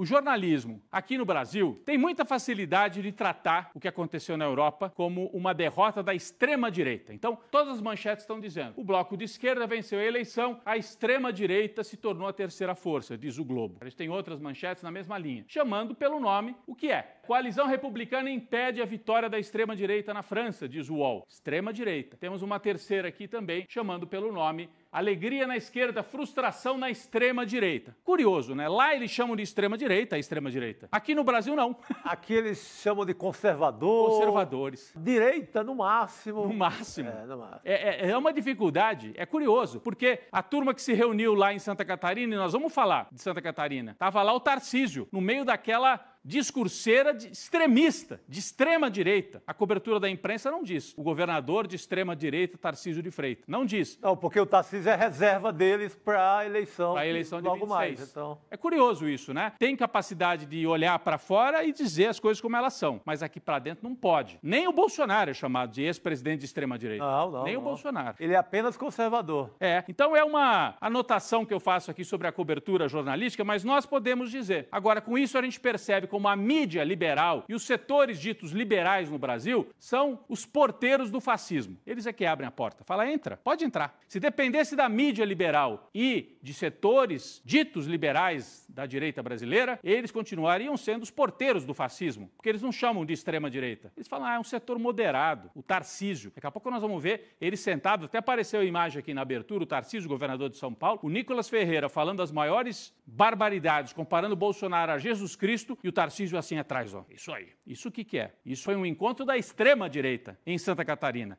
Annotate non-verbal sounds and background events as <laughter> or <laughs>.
O jornalismo aqui no Brasil tem muita facilidade de tratar o que aconteceu na Europa como uma derrota da extrema-direita. Então, todas as manchetes estão dizendo: o bloco de esquerda venceu a eleição, a extrema-direita se tornou a terceira força, diz o Globo. Eles têm outras manchetes na mesma linha, chamando pelo nome o que é. Coalizão republicana impede a vitória da extrema-direita na França, diz o UOL. Extrema-direita. Temos uma terceira aqui também, chamando pelo nome alegria na esquerda, frustração na extrema direita. Curioso, né? Lá eles chamam de extrema direita, a extrema direita. Aqui no Brasil não. <laughs> Aqui eles chamam de conservador. Conservadores. Direita no máximo. No máximo. É, no máximo. É, é, é uma dificuldade. É curioso, porque a turma que se reuniu lá em Santa Catarina, e nós vamos falar de Santa Catarina, tava lá o Tarcísio no meio daquela discurseira de extremista, de extrema direita. A cobertura da imprensa não diz. O governador de extrema direita, Tarcísio de Freitas, não diz. Não, porque o Tarcísio é reserva deles para a eleição. Para a eleição de logo 26. mais, então. É curioso isso, né? Tem capacidade de olhar para fora e dizer as coisas como elas são, mas aqui para dentro não pode. Nem o Bolsonaro é chamado de ex-presidente de extrema direita. Não, não. Nem não. o Bolsonaro. Ele é apenas conservador. É. Então é uma anotação que eu faço aqui sobre a cobertura jornalística, mas nós podemos dizer. Agora com isso a gente percebe como como a mídia liberal e os setores ditos liberais no Brasil são os porteiros do fascismo. Eles é que abrem a porta. Fala, entra, pode entrar. Se dependesse da mídia liberal e de setores ditos liberais da direita brasileira, eles continuariam sendo os porteiros do fascismo, porque eles não chamam de extrema-direita. Eles falam, ah, é um setor moderado, o Tarcísio. Daqui a pouco nós vamos ver ele sentado, até apareceu a imagem aqui na abertura, o Tarcísio, governador de São Paulo, o Nicolas Ferreira falando as maiores barbaridades, comparando Bolsonaro a Jesus Cristo e o Tarcísio Tarcísio é assim atrás, ó. Isso aí. Isso o que, que é? Isso foi um encontro da extrema direita em Santa Catarina.